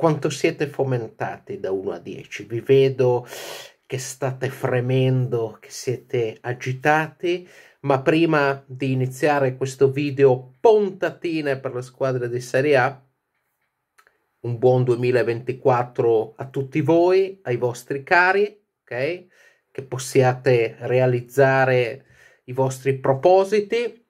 quanto siete fomentati da 1 a 10. Vi vedo che state fremendo, che siete agitati, ma prima di iniziare questo video puntatine per la squadra di Serie A, un buon 2024 a tutti voi, ai vostri cari, ok? Che possiate realizzare i vostri propositi,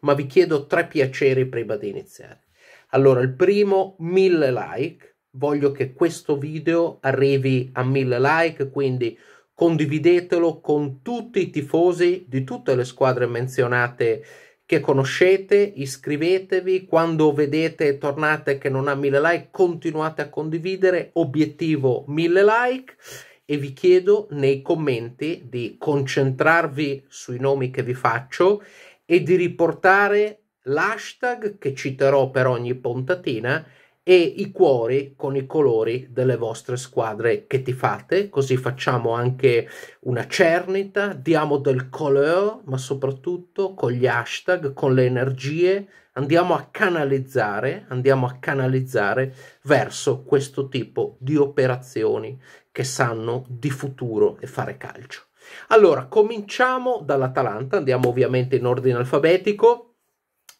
ma vi chiedo tre piaceri prima di iniziare. Allora, il primo mille like, voglio che questo video arrivi a mille like, quindi condividetelo con tutti i tifosi di tutte le squadre menzionate che conoscete, iscrivetevi, quando vedete tornate che non ha mille like, continuate a condividere, obiettivo mille like e vi chiedo nei commenti di concentrarvi sui nomi che vi faccio e di riportare l'hashtag che citerò per ogni puntatina e i cuori con i colori delle vostre squadre che ti fate, così facciamo anche una cernita, diamo del color, ma soprattutto con gli hashtag, con le energie, andiamo a canalizzare, andiamo a canalizzare verso questo tipo di operazioni che sanno di futuro e fare calcio. Allora, cominciamo dall'Atalanta, andiamo ovviamente in ordine alfabetico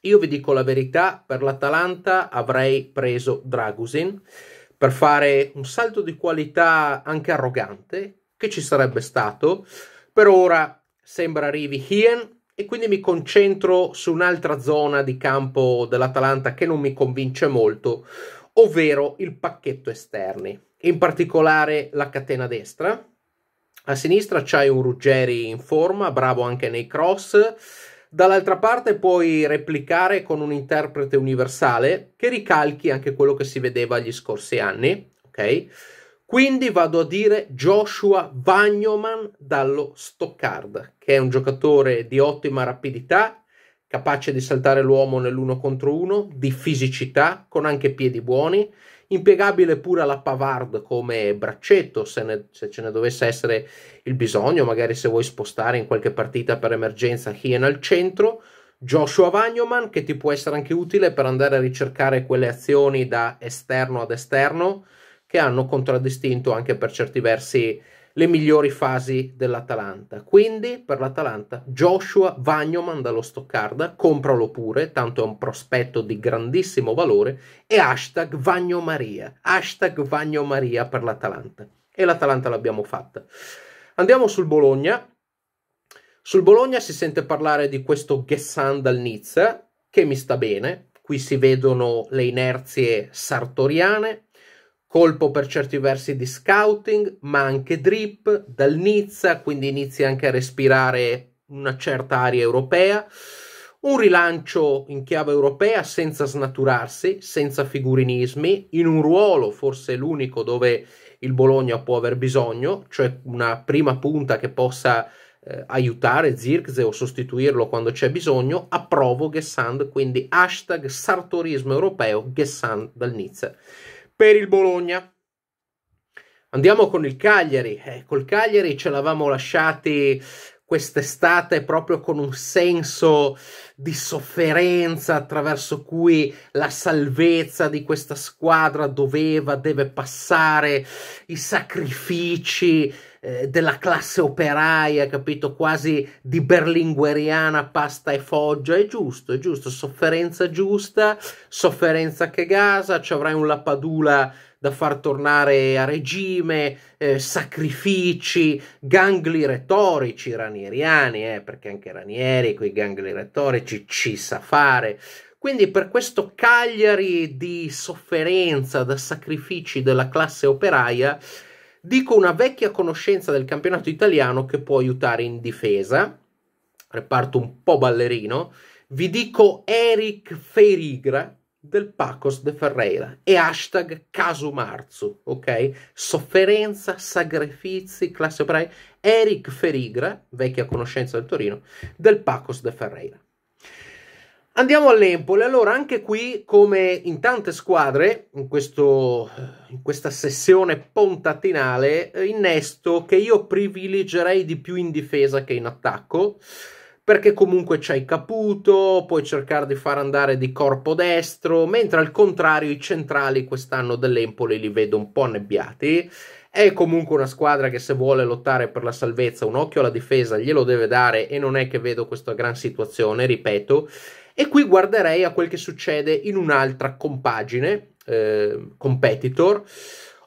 io vi dico la verità, per l'Atalanta avrei preso Dragusin per fare un salto di qualità anche arrogante, che ci sarebbe stato. Per ora sembra arrivi Hien e quindi mi concentro su un'altra zona di campo dell'Atalanta che non mi convince molto, ovvero il pacchetto esterni, in particolare la catena destra. A sinistra c'hai un Ruggeri in forma, bravo anche nei cross Dall'altra parte puoi replicare con un interprete universale che ricalchi anche quello che si vedeva gli scorsi anni, ok? Quindi vado a dire Joshua Vagnoman dallo Stockard, che è un giocatore di ottima rapidità, capace di saltare l'uomo nell'uno contro uno, di fisicità, con anche piedi buoni impiegabile pure alla Pavard come braccetto se, ne, se, ce ne dovesse essere il bisogno, magari se vuoi spostare in qualche partita per emergenza Hien al centro. Joshua Vagnoman che ti può essere anche utile per andare a ricercare quelle azioni da esterno ad esterno che hanno contraddistinto anche per certi versi le migliori fasi dell'Atalanta. Quindi per l'Atalanta Joshua Vagnoman dallo Stoccarda, compralo pure, tanto è un prospetto di grandissimo valore, e hashtag Vagnomaria, hashtag Vagnomaria per l'Atalanta. E l'Atalanta l'abbiamo fatta. Andiamo sul Bologna. Sul Bologna si sente parlare di questo Gessan dal Nizza, che mi sta bene. Qui si vedono le inerzie sartoriane, colpo per certi versi di scouting, ma anche drip dal Nizza, quindi inizia anche a respirare una certa aria europea. Un rilancio in chiave europea senza snaturarsi, senza figurinismi, in un ruolo forse l'unico dove il Bologna può aver bisogno, cioè una prima punta che possa eh, aiutare Zirkze o sostituirlo quando c'è bisogno, approvo Gessand, quindi hashtag sartorismo europeo Gessand dal Nizza per il Bologna. Andiamo con il Cagliari. Eh, col Cagliari ce l'avamo lasciati quest'estate proprio con un senso di sofferenza attraverso cui la salvezza di questa squadra doveva, deve passare, i sacrifici, eh, della classe operaia, capito? Quasi di berlingueriana pasta e foggia. È giusto, è giusto. Sofferenza giusta, sofferenza che gasa. Ci avrai un Lapadula da far tornare a regime, eh, sacrifici, gangli retorici ranieriani, eh, perché anche Ranieri quei gangli retorici ci sa fare. Quindi per questo Cagliari di sofferenza da sacrifici della classe operaia Dico una vecchia conoscenza del campionato italiano che può aiutare in difesa, reparto un po' ballerino, vi dico Eric Ferigra del Pacos de Ferreira e hashtag Casumarzu, ok? Sofferenza, sacrifici, classe operaia. Eric Ferigra, vecchia conoscenza del Torino, del Pacos de Ferreira. Andiamo all'Empoli, allora anche qui come in tante squadre, in, questo, in questa sessione pontatinale, eh, innesto che io privilegerei di più in difesa che in attacco, perché comunque c'hai Caputo, puoi cercare di far andare di corpo destro, mentre al contrario i centrali quest'anno dell'Empoli li vedo un po' annebbiati. È comunque una squadra che se vuole lottare per la salvezza un occhio alla difesa glielo deve dare e non è che vedo questa gran situazione, ripeto. E qui guarderei a quel che succede in un'altra compagine, eh, competitor,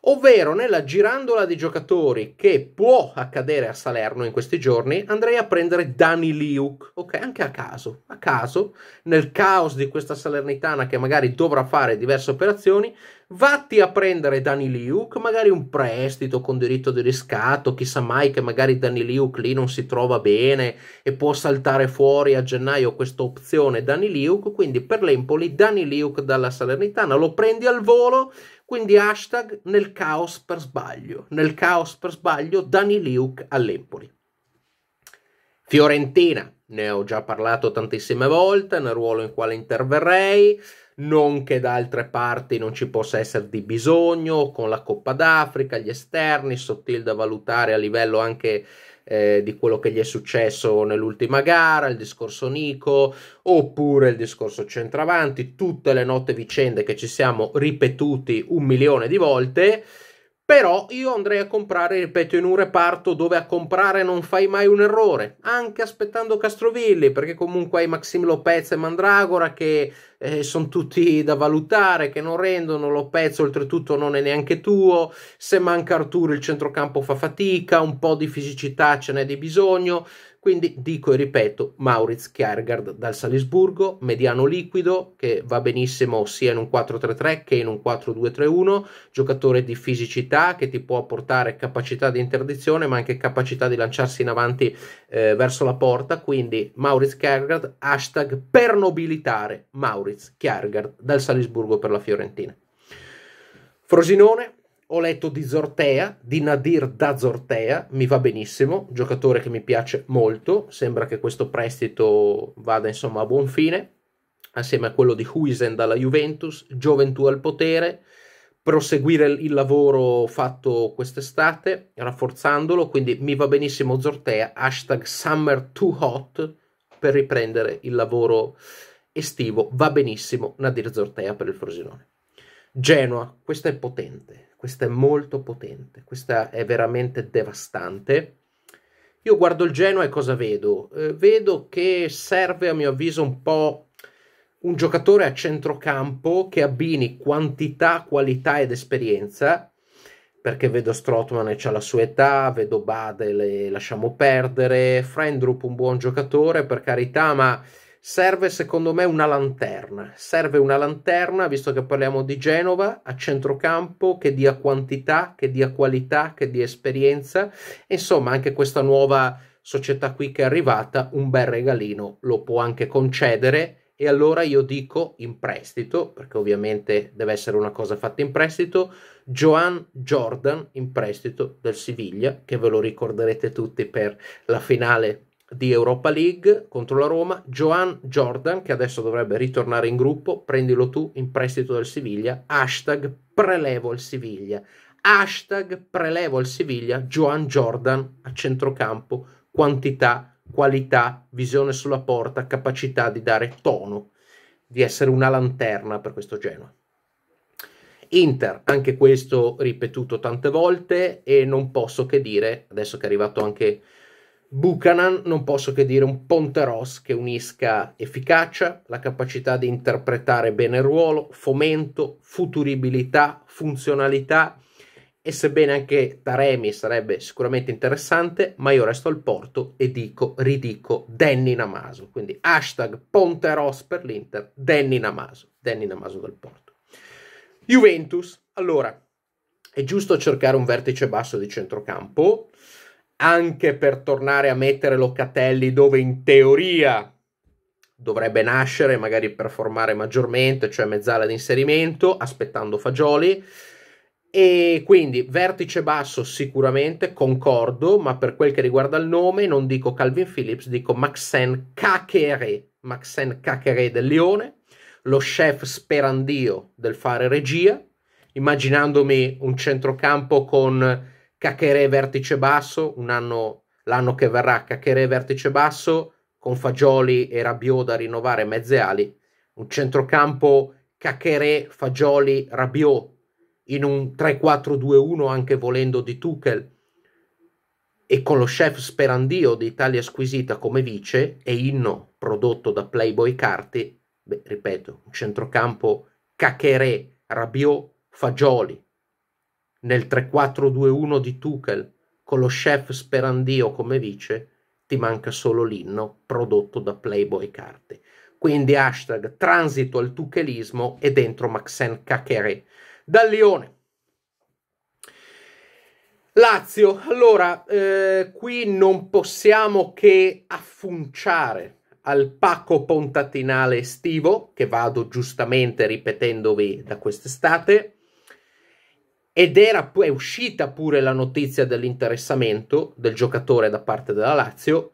ovvero nella girandola di giocatori che può accadere a Salerno in questi giorni, andrei a prendere Dani Liuk, ok? Anche a caso, a caso, nel caos di questa Salernitana che magari dovrà fare diverse operazioni, vatti a prendere Dani Liuk, magari un prestito con diritto di riscatto, chissà mai che magari Dani Liuk lì non si trova bene e può saltare fuori a gennaio questa opzione Dani Liuk, quindi per l'Empoli Dani Liuk dalla Salernitana lo prendi al volo, quindi hashtag nel caos per sbaglio, nel caos per sbaglio Dani Daniliuk all'Empoli. Fiorentina, ne ho già parlato tantissime volte, nel ruolo in quale interverrei, non che da altre parti non ci possa essere di bisogno, con la Coppa d'Africa, gli esterni, sottil da valutare a livello anche eh, di quello che gli è successo nell'ultima gara, il discorso Nico, oppure il discorso centravanti, tutte le note vicende che ci siamo ripetuti un milione di volte. Però io andrei a comprare, ripeto, in un reparto dove a comprare non fai mai un errore, anche aspettando Castrovilli, perché comunque hai Maxim Lopez e Mandragora che eh, sono tutti da valutare, che non rendono, Lopez oltretutto non è neanche tuo, se manca Arturo il centrocampo fa fatica, un po' di fisicità ce n'è di bisogno, quindi dico e ripeto, Maurizio Kjærgaard dal Salisburgo, mediano liquido che va benissimo sia in un 4-3-3 che in un 4-2-3-1, giocatore di fisicità che ti può portare capacità di interdizione ma anche capacità di lanciarsi in avanti eh, verso la porta, quindi Maurizio Kjærgaard, hashtag per nobilitare Maurizio Kjærgaard dal Salisburgo per la Fiorentina. Frosinone, ho letto di Zortea, di Nadir da Zortea, mi va benissimo, giocatore che mi piace molto, sembra che questo prestito vada insomma a buon fine, assieme a quello di Huisen dalla Juventus, gioventù al potere, proseguire il lavoro fatto quest'estate, rafforzandolo, quindi mi va benissimo Zortea, hashtag summer too hot per riprendere il lavoro estivo, va benissimo Nadir Zortea per il Frosinone. Genoa, questa è potente, questa è molto potente, questa è veramente devastante. Io guardo il Genoa e cosa vedo? Eh, vedo che serve a mio avviso un po' un giocatore a centrocampo che abbini quantità, qualità ed esperienza, perché vedo Strotman e c'ha la sua età, vedo Bade e lasciamo perdere, Frendrup un buon giocatore per carità, ma serve secondo me una lanterna. Serve una lanterna, visto che parliamo di Genova, a centrocampo, che dia quantità, che dia qualità, che dia esperienza. Insomma, anche questa nuova società qui che è arrivata, un bel regalino lo può anche concedere. E allora io dico in prestito, perché ovviamente deve essere una cosa fatta in prestito, Joan Jordan in prestito del Siviglia, che ve lo ricorderete tutti per la finale di Europa League contro la Roma, Joan Jordan che adesso dovrebbe ritornare in gruppo, prendilo tu in prestito dal Siviglia, hashtag prelevo al Siviglia, hashtag prelevo al Siviglia, Joan Jordan a centrocampo, quantità, qualità, visione sulla porta, capacità di dare tono, di essere una lanterna per questo Genoa. Inter, anche questo ripetuto tante volte e non posso che dire, adesso che è arrivato anche Buchanan non posso che dire un Ponteros che unisca efficacia, la capacità di interpretare bene il ruolo, fomento, futuribilità, funzionalità e sebbene anche Taremi sarebbe sicuramente interessante, ma io resto al porto e dico, ridico Danny Namaso, quindi hashtag Ponteros per l'Inter, Danny Namaso, Danny Namaso del Porto. Juventus, allora, è giusto cercare un vertice basso di centrocampo? anche per tornare a mettere Locatelli dove in teoria dovrebbe nascere, magari per formare maggiormente, cioè mezzala di inserimento, aspettando Fagioli. E quindi vertice basso sicuramente, concordo, ma per quel che riguarda il nome non dico Calvin Phillips, dico Maxen Cachere, Maxen Cachere del Lione, lo chef sperandio del fare regia, immaginandomi un centrocampo con Cachere vertice basso, un anno, l'anno che verrà Cachere vertice basso, con Fagioli e Rabiot da rinnovare mezze ali, un centrocampo Cachere, Fagioli, Rabiot, in un 3-4-2-1 anche volendo di Tuchel, e con lo chef Sperandio di Italia Squisita come vice e Inno prodotto da Playboy Carti, beh, ripeto, un centrocampo Cachere, Rabiot, Fagioli, nel 3-4-2-1 di Tuchel con lo chef Sperandio come vice, ti manca solo l'inno prodotto da Playboy Carte. Quindi hashtag transito al tuchelismo e dentro Maxen Caccheré. Dal Lione. Lazio, allora, eh, qui non possiamo che affunciare al pacco pontatinale estivo, che vado giustamente ripetendovi da quest'estate, ed era, è uscita pure la notizia dell'interessamento del giocatore da parte della Lazio.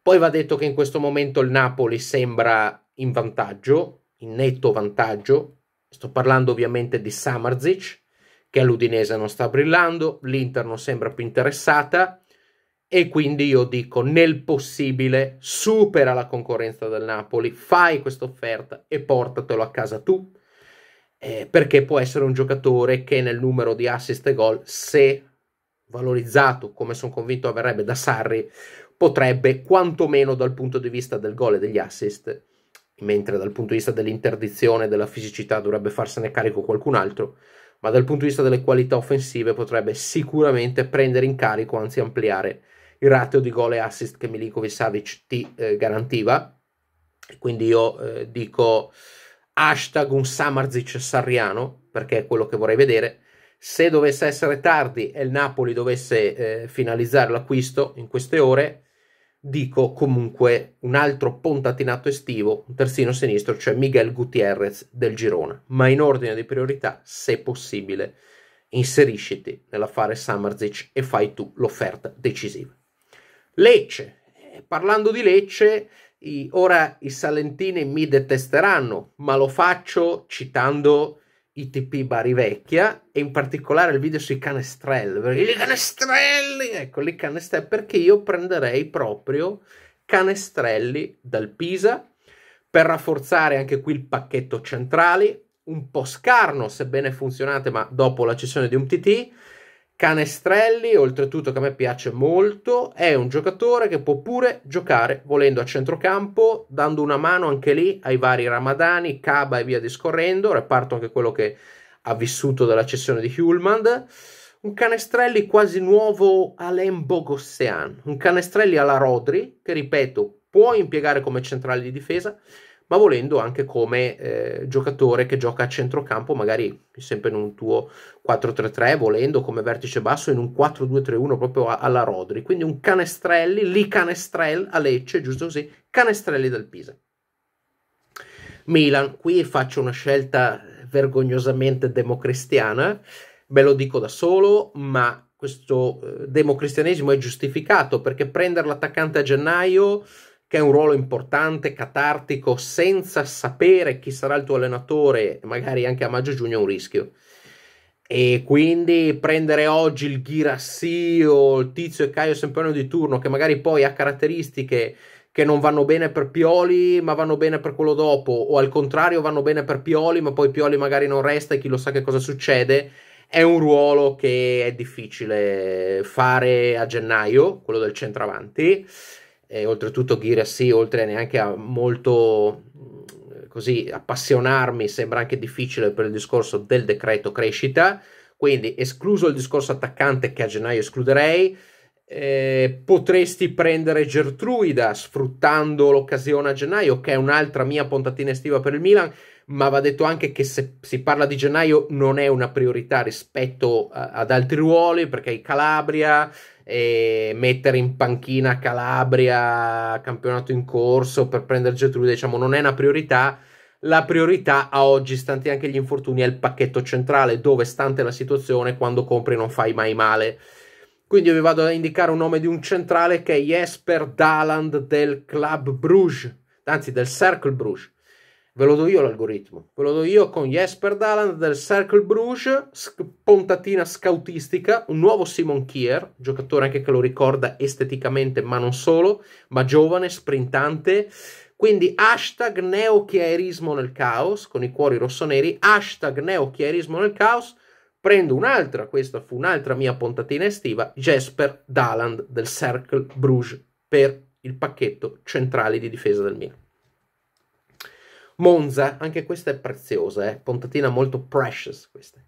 Poi va detto che in questo momento il Napoli sembra in vantaggio, in netto vantaggio. Sto parlando ovviamente di Samarzic, che all'Udinese non sta brillando, l'Inter non sembra più interessata e quindi io dico nel possibile supera la concorrenza del Napoli, fai questa offerta e portatelo a casa tu eh, perché può essere un giocatore che nel numero di assist e gol, se valorizzato come sono convinto avrebbe da Sarri, potrebbe quantomeno dal punto di vista del gol e degli assist, mentre dal punto di vista dell'interdizione e della fisicità dovrebbe farsene carico qualcun altro, ma dal punto di vista delle qualità offensive potrebbe sicuramente prendere in carico, anzi ampliare il ratio di gol e assist che Milinkovic Savic ti eh, garantiva. Quindi io eh, dico hashtag un Samarzic sarriano, perché è quello che vorrei vedere. Se dovesse essere tardi e il Napoli dovesse eh, finalizzare l'acquisto in queste ore, dico comunque un altro pontatinato estivo, un terzino sinistro, cioè Miguel Gutierrez del Girona. Ma in ordine di priorità, se possibile, inserisciti nell'affare Samarzic e fai tu l'offerta decisiva. Lecce. Eh, parlando di Lecce, i, ora i salentini mi detesteranno, ma lo faccio citando i ITP Barivecchia e in particolare il video sui canestrelli. Perché I canestrelli! Ecco, i canestrelli, perché io prenderei proprio canestrelli dal Pisa per rafforzare anche qui il pacchetto centrali, un po' scarno sebbene funzionate, ma dopo la cessione di un TT Canestrelli, oltretutto che a me piace molto, è un giocatore che può pure giocare volendo a centrocampo, dando una mano anche lì ai vari Ramadani, Caba e via discorrendo, reparto anche quello che ha vissuto della cessione di Hulmand. Un Canestrelli quasi nuovo Alain Bogossean, un Canestrelli alla Rodri, che ripeto può impiegare come centrale di difesa, ma volendo anche come eh, giocatore che gioca a centrocampo, magari sempre in un tuo 4-3-3, volendo come vertice basso in un 4-2-3-1 proprio alla Rodri. Quindi un Canestrelli, lì Canestrell a Lecce, giusto così, Canestrelli del Pisa. Milan, qui faccio una scelta vergognosamente democristiana, ve lo dico da solo, ma questo eh, democristianesimo è giustificato perché prendere l'attaccante a gennaio che è un ruolo importante, catartico, senza sapere chi sarà il tuo allenatore, magari anche a maggio-giugno, è un rischio. E quindi prendere oggi il Ghirassi o il Tizio e Caio Sempione di turno, che magari poi ha caratteristiche che non vanno bene per Pioli, ma vanno bene per quello dopo, o al contrario vanno bene per Pioli, ma poi Pioli magari non resta e chi lo sa che cosa succede, è un ruolo che è difficile fare a gennaio, quello del centravanti e oltretutto Gear sì, oltre neanche a molto eh, così appassionarmi, sembra anche difficile per il discorso del decreto crescita, quindi escluso il discorso attaccante che a gennaio escluderei, eh, potresti prendere Gertruida sfruttando l'occasione a gennaio, che è un'altra mia puntatina estiva per il Milan, ma va detto anche che se si parla di gennaio non è una priorità rispetto a, eh, ad altri ruoli, perché hai Calabria, eh, mettere in panchina Calabria, campionato in corso per prendere Gertruida, diciamo, non è una priorità. La priorità a oggi, stanti anche gli infortuni, è il pacchetto centrale, dove, stante la situazione, quando compri non fai mai male. Quindi io vi vado a indicare un nome di un centrale che è Jesper Daland del Club Bruges, anzi del Cercle Bruges. Ve lo do io l'algoritmo, ve lo do io con Jesper Daland del Cercle Bruges, puntatina scoutistica, un nuovo Simon Kier, giocatore anche che lo ricorda esteticamente ma non solo, ma giovane, sprintante. Quindi hashtag neochiarismo nel caos, con i cuori rossoneri, hashtag neochiarismo nel caos, Prendo un'altra, questa fu un'altra mia puntatina estiva, Jesper Daland del Cercle Bruges per il pacchetto centrale di difesa del Milan. Monza, anche questa è preziosa, eh? puntatina molto precious questa.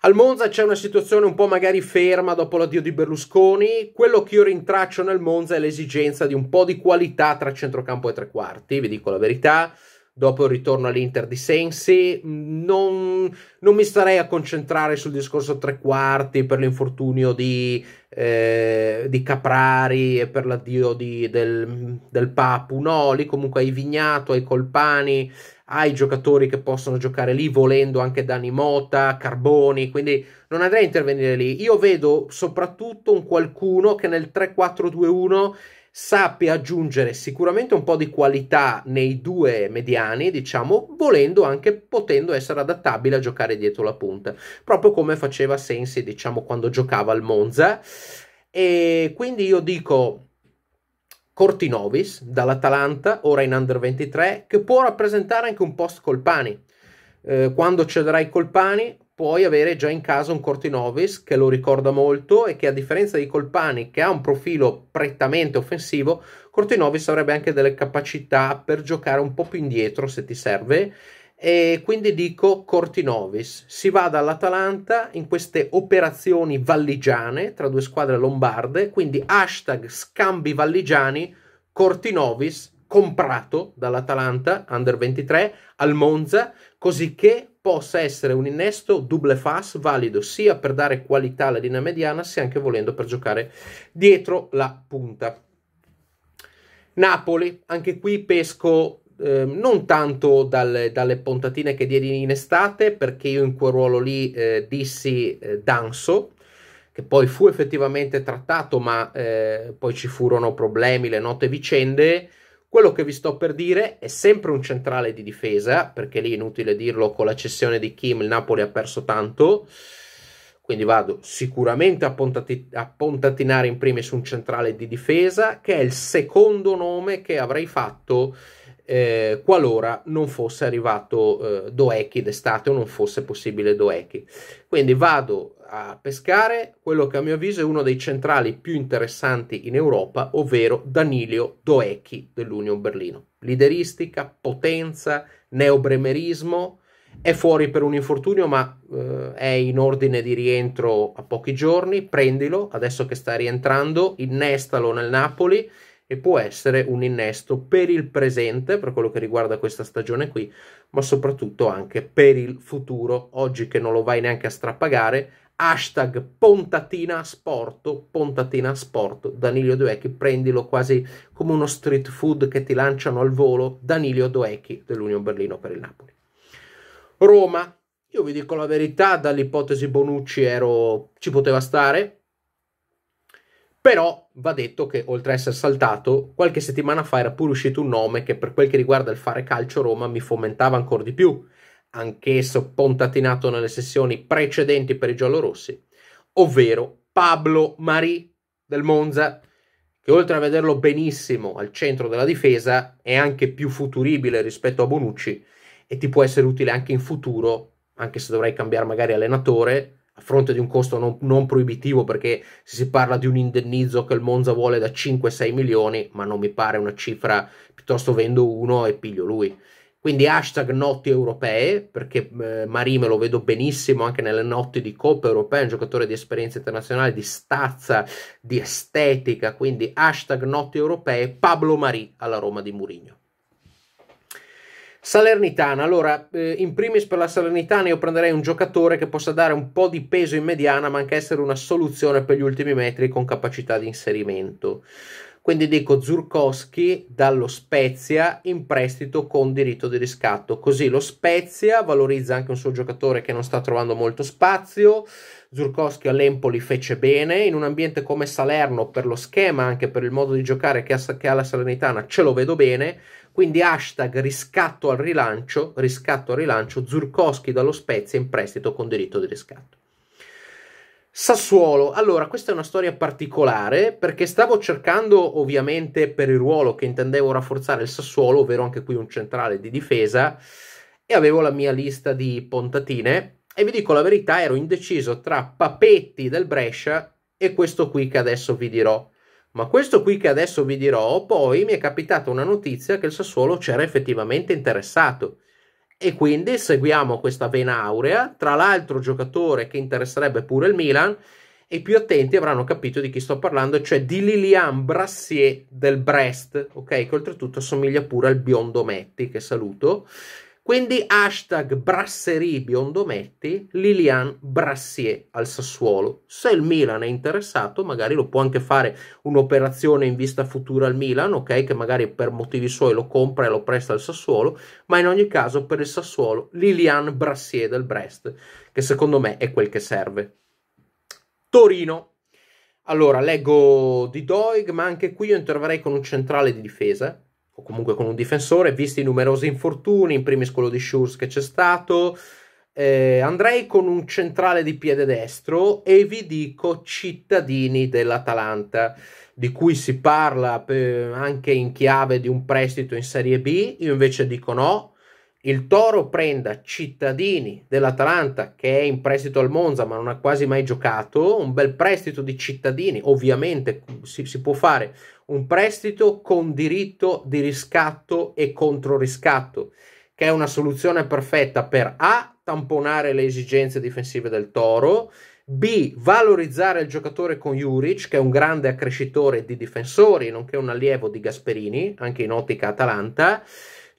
Al Monza c'è una situazione un po' magari ferma dopo l'addio di Berlusconi. Quello che io rintraccio nel Monza è l'esigenza di un po' di qualità tra centrocampo e tre quarti, vi dico la verità dopo il ritorno all'Inter di Sensi. Non, non, mi starei a concentrare sul discorso tre quarti per l'infortunio di, eh, di Caprari e per l'addio di, del, del, Papu. No, lì comunque hai Vignato, hai Colpani, hai giocatori che possono giocare lì, volendo anche Dani Mota, Carboni, quindi non andrei a intervenire lì. Io vedo soprattutto un qualcuno che nel 3-4-2-1 sappia aggiungere sicuramente un po' di qualità nei due mediani, diciamo, volendo anche potendo essere adattabile a giocare dietro la punta, proprio come faceva Sensi, diciamo, quando giocava al Monza. E quindi io dico Cortinovis dall'Atalanta, ora in under 23, che può rappresentare anche un post Colpani. Eh, quando cederai Colpani, puoi avere già in casa un Cortinovis che lo ricorda molto e che a differenza di Colpani che ha un profilo prettamente offensivo, Cortinovis avrebbe anche delle capacità per giocare un po' più indietro se ti serve e quindi dico Cortinovis. Si va dall'Atalanta in queste operazioni valligiane tra due squadre lombarde, quindi hashtag scambi valligiani Cortinovis comprato dall'Atalanta under 23 al Monza, così che possa essere un innesto double fast valido sia per dare qualità alla linea mediana sia anche volendo per giocare dietro la punta. Napoli, anche qui pesco eh, non tanto dal, dalle puntatine che diedi in estate perché io in quel ruolo lì eh, dissi eh, Danso che poi fu effettivamente trattato ma eh, poi ci furono problemi, le note vicende quello che vi sto per dire è sempre un centrale di difesa, perché lì inutile dirlo, con la cessione di Kim il Napoli ha perso tanto, quindi vado sicuramente a, pontati a pontatinare in primis un centrale di difesa, che è il secondo nome che avrei fatto eh, qualora non fosse arrivato eh, Doecchi d'estate o non fosse possibile Doecchi. Quindi vado a pescare quello che a mio avviso è uno dei centrali più interessanti in Europa, ovvero Danilio Doecchi dell'Union Berlino. Lideristica, potenza, neobremerismo, è fuori per un infortunio ma eh, è in ordine di rientro a pochi giorni, prendilo, adesso che sta rientrando, innestalo nel Napoli e può essere un innesto per il presente, per quello che riguarda questa stagione qui, ma soprattutto anche per il futuro. Oggi che non lo vai neanche a strappagare, hashtag Pontatina Sporto, Pontatina Sporto, Danilo Doecchi, prendilo quasi come uno street food che ti lanciano al volo, Danilio Doecchi dell'Unione Berlino per il Napoli. Roma, io vi dico la verità, dall'ipotesi Bonucci ero, ci poteva stare, però va detto che oltre a essere saltato, qualche settimana fa era pure uscito un nome che per quel che riguarda il fare calcio Roma mi fomentava ancora di più, anch'esso pontatinato nelle sessioni precedenti per i giallorossi, ovvero Pablo Marì del Monza, che oltre a vederlo benissimo al centro della difesa è anche più futuribile rispetto a Bonucci e ti può essere utile anche in futuro, anche se dovrai cambiare magari allenatore, a fronte di un costo non, non, proibitivo perché si parla di un indennizzo che il Monza vuole da 5-6 milioni, ma non mi pare una cifra, piuttosto vendo uno e piglio lui. Quindi hashtag notti europee, perché eh, Marime lo vedo benissimo anche nelle notti di Coppa Europea, è un giocatore di esperienza internazionale, di stazza, di estetica, quindi hashtag notti europee, Pablo Marì alla Roma di Murigno. Salernitana, allora eh, in primis per la Salernitana io prenderei un giocatore che possa dare un po' di peso in mediana ma anche essere una soluzione per gli ultimi metri con capacità di inserimento. Quindi dico Zurkowski dallo Spezia in prestito con diritto di riscatto. Così lo Spezia valorizza anche un suo giocatore che non sta trovando molto spazio. Zurkowski all'Empoli fece bene. In un ambiente come Salerno, per lo schema, anche per il modo di giocare che ha, che ha la Salernitana, ce lo vedo bene. Quindi hashtag riscatto al rilancio, riscatto al rilancio, Zurkowski dallo Spezia in prestito con diritto di riscatto. Sassuolo, allora questa è una storia particolare perché stavo cercando ovviamente per il ruolo che intendevo rafforzare il Sassuolo, ovvero anche qui un centrale di difesa, e avevo la mia lista di pontatine e vi dico la verità ero indeciso tra Papetti del Brescia e questo qui che adesso vi dirò. Ma questo qui che adesso vi dirò, poi mi è capitata una notizia che il Sassuolo c'era effettivamente interessato e quindi seguiamo questa vena aurea. Tra l'altro, giocatore che interesserebbe pure il Milan, e i più attenti avranno capito di chi sto parlando, cioè di Lilian Brassier del Brest, ok? Che oltretutto assomiglia pure al biondo Metti, che saluto, quindi hashtag Brasserie Biondometti, Lilian Brassier al Sassuolo. Se il Milan è interessato, magari lo può anche fare un'operazione in vista futura al Milan, ok? Che magari per motivi suoi lo compra e lo presta al Sassuolo, ma in ogni caso per il Sassuolo Lilian Brassier del Brest, che secondo me è quel che serve. Torino. Allora, leggo di Doig, ma anche qui io interverrei con un centrale di difesa, o comunque con un difensore, visti i numerosi infortuni, in primis quello di Schurz che c'è stato. Eh, andrei con un centrale di piede destro e vi dico cittadini dell'Atalanta, di cui si parla eh, anche in chiave di un prestito in Serie B. Io invece dico no, il Toro prenda cittadini dell'Atalanta che è in prestito al Monza ma non ha quasi mai giocato, un bel prestito di cittadini, ovviamente si, si può fare un prestito con diritto di riscatto e controriscatto, che è una soluzione perfetta per A, tamponare le esigenze difensive del Toro, B. Valorizzare il giocatore con Juric, che è un grande accrescitore di difensori, nonché un allievo di Gasperini, anche in ottica Atalanta.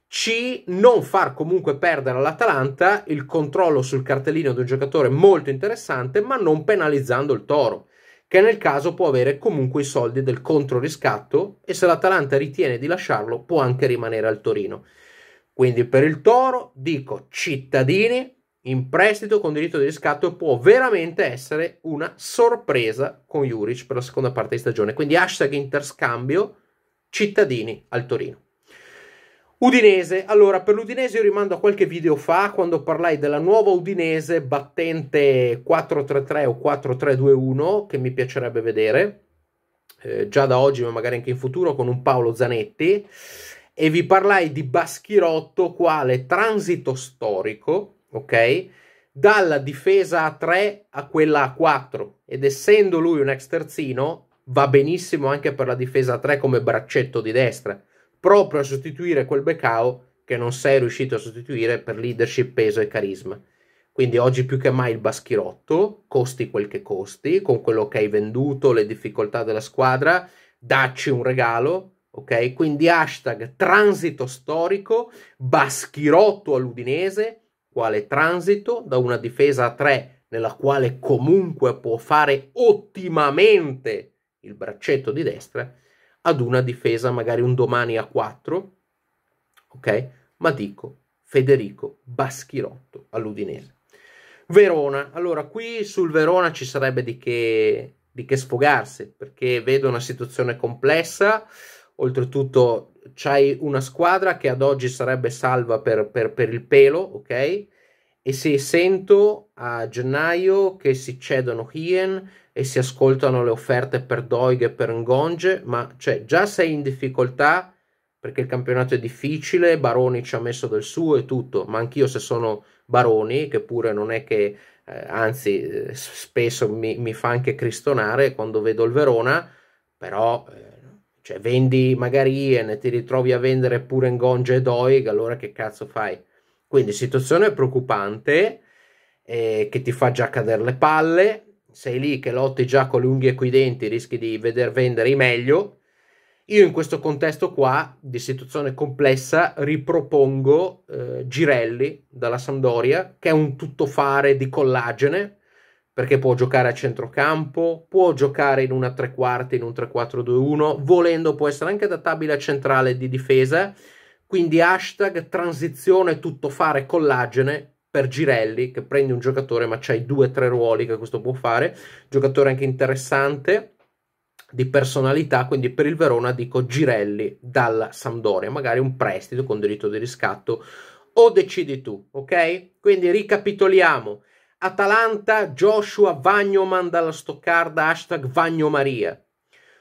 C. Non far comunque perdere all'Atalanta il controllo sul cartellino di un giocatore molto interessante, ma non penalizzando il toro, che nel caso può avere comunque i soldi del controriscatto e se l'Atalanta ritiene di lasciarlo può anche rimanere al Torino. Quindi per il toro dico cittadini in prestito con diritto di riscatto può veramente essere una sorpresa con Juric per la seconda parte di stagione. Quindi hashtag interscambio cittadini al Torino. Udinese, allora per l'Udinese io rimando a qualche video fa quando parlai della nuova Udinese battente 4-3-3 o 4-3-2-1 che mi piacerebbe vedere eh, già da oggi ma magari anche in futuro con un Paolo Zanetti e vi parlai di Baschirotto quale transito storico, ok? Dalla difesa a 3 a quella a 4 ed essendo lui un ex terzino va benissimo anche per la difesa a 3 come braccetto di destra proprio a sostituire quel Becao che non sei riuscito a sostituire per leadership, peso e carisma. Quindi oggi più che mai il Baschirotto, costi quel che costi, con quello che hai venduto, le difficoltà della squadra, dacci un regalo, ok? Quindi hashtag transito storico, Baschirotto all'Udinese, quale transito da una difesa a tre nella quale comunque può fare ottimamente il braccetto di destra ad una difesa magari un domani a 4, ok? Ma dico Federico Baschirotto all'Udinese. Verona, allora qui sul Verona ci sarebbe di che, di che sfogarsi perché vedo una situazione complessa, oltretutto c'hai una squadra che ad oggi sarebbe salva per, per, per il pelo, ok? e se sento a gennaio che si cedono Hien e si ascoltano le offerte per Doig e per Ngonge, ma cioè, già sei in difficoltà perché il campionato è difficile, Baroni ci ha messo del suo e tutto, ma anch'io se sono Baroni, che pure non è che, eh, anzi eh, spesso mi, mi, fa anche cristonare quando vedo il Verona, però eh, cioè, vendi magari Ien e ti ritrovi a vendere pure Ngonge e Doig, allora che cazzo fai? Quindi situazione preoccupante eh, che ti fa già cadere le palle, sei lì che lotti già con le unghie e coi denti, rischi di veder vendere i meglio. Io in questo contesto qua di situazione complessa ripropongo eh, Girelli dalla Sampdoria, che è un tuttofare di collagene, perché può giocare a centrocampo, può giocare in una tre quarti, in un 3-4-2-1, volendo può essere anche adattabile a centrale di difesa, quindi hashtag transizione tutto fare collagene per Girelli, che prendi un giocatore ma c'hai due o tre ruoli che questo può fare, giocatore anche interessante di personalità, quindi per il Verona dico Girelli dalla Sampdoria, magari un prestito con diritto di riscatto o decidi tu, ok? Quindi ricapitoliamo. Atalanta, Joshua Vagnoman dalla Stoccarda, hashtag Vagnomaria.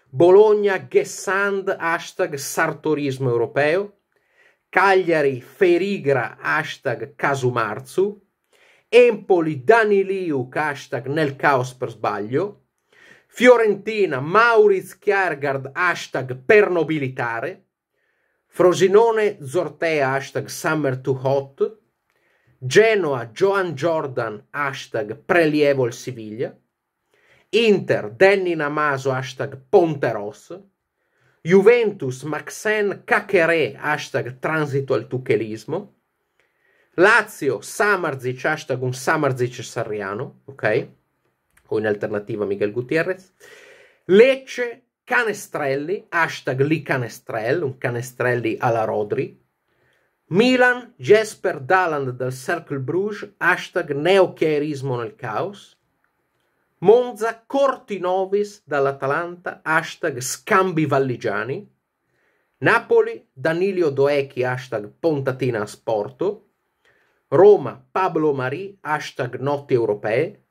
Bologna, Gessand, hashtag Sartorismo europeo. Cagliari Ferigra hashtag Casumarzu, Empoli Daniliu hashtag nel caos per sbaglio, Fiorentina Mauriz Kiergard hashtag per nobilitare, Frosinone Zortea hashtag Summer Too Hot, Genoa Joan Jordan hashtag Prelievo il Siviglia, Inter Danny Namaso hashtag Ponte Ross, Juventus Maxen Caccheré, hashtag transito al tuchelismo. Lazio Samarzic, hashtag un Samarzic sarriano, ok? O in alternativa Miguel Gutierrez. Lecce Canestrelli, hashtag Li Canestrel, un Canestrelli alla Rodri. Milan Jesper Daland dal Circle Bruges, hashtag neochierismo nel caos. Monza corti novis dall'Atalanta, hashtag scambi valligiani. Napoli, Danilio Doecchi, hashtag Pontatina Sporto. Roma, Pablo Marì, hashtag notti europee.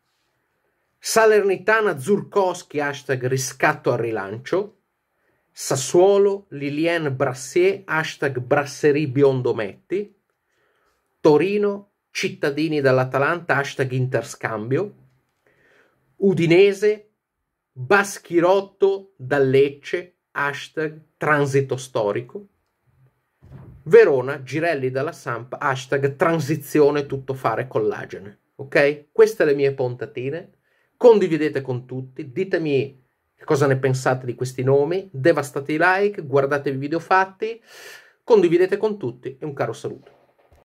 Salernitana, Zurkowski, hashtag riscatto al rilancio. Sassuolo, Lilien Brassier, hashtag Brasserie Biondometti. Torino, cittadini dall'Atalanta, hashtag interscambio. Udinese, Baschirotto da Lecce, hashtag transito storico, Verona, Girelli dalla Samp, hashtag transizione tutto fare collagene. Ok? Queste le mie puntatine. Condividete con tutti, ditemi cosa ne pensate di questi nomi, devastate i like, guardate i video fatti, condividete con tutti e un caro saluto.